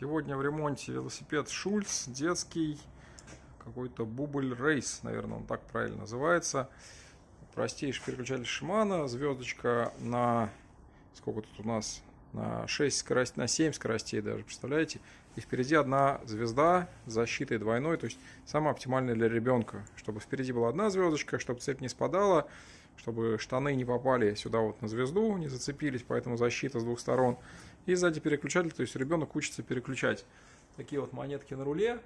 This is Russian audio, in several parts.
Сегодня в ремонте велосипед Шульц, детский, какой-то Бубль Рейс, наверное, он так правильно называется. Простейший переключатель Шимана, звездочка на, сколько тут у нас, на 6 скоростей, на 7 скоростей даже, представляете? И впереди одна звезда с защитой двойной, то есть самая оптимальная для ребенка, чтобы впереди была одна звездочка, чтобы цепь не спадала, чтобы штаны не попали сюда вот на звезду, не зацепились, поэтому защита с двух сторон. И сзади переключатель, то есть ребенок учится переключать. Такие вот монетки на руле,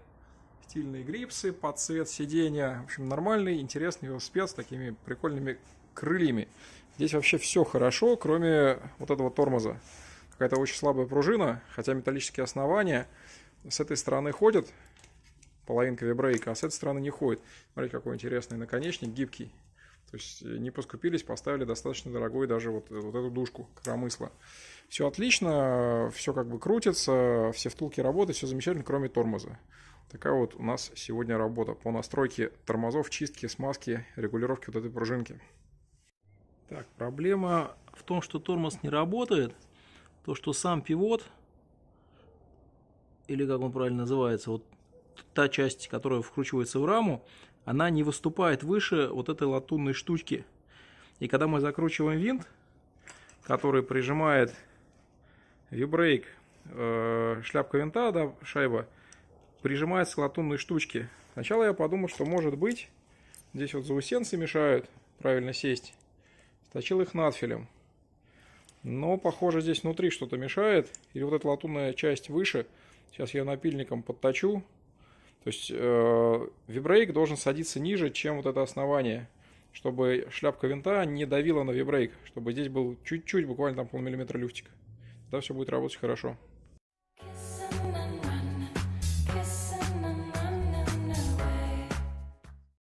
стильные грипсы под цвет сидения. В общем, нормальный, интересный велосипед с такими прикольными крыльями. Здесь вообще все хорошо, кроме вот этого тормоза. Какая-то очень слабая пружина, хотя металлические основания с этой стороны ходят, половинка вибрейка, а с этой стороны не ходит. Смотрите, какой интересный наконечник, гибкий. То есть э, не поскупились, поставили достаточно дорогой даже вот, э, вот эту душку коромысла. Все отлично, все как бы крутится, все втулки работают, все замечательно, кроме тормоза. Такая вот у нас сегодня работа по настройке тормозов, чистке, смазке, регулировке вот этой пружинки. Так, проблема в том, что тормоз не работает. То, что сам пивот, или как он правильно называется, вот та часть, которая вкручивается в раму, она не выступает выше вот этой латунной штучки. И когда мы закручиваем винт, который прижимает вибрейк, э, шляпка винта, да, шайба, прижимается к латунной штучке. Сначала я подумал, что может быть, здесь вот заусенцы мешают правильно сесть. Сточил их надфилем. Но, похоже, здесь внутри что-то мешает. Или вот эта латунная часть выше. Сейчас я напильником подточу. То есть э, вибрейк должен садиться ниже, чем вот это основание, чтобы шляпка винта не давила на вибрейк, чтобы здесь был чуть-чуть, буквально там полмиллиметра люфтика. Тогда все будет работать хорошо.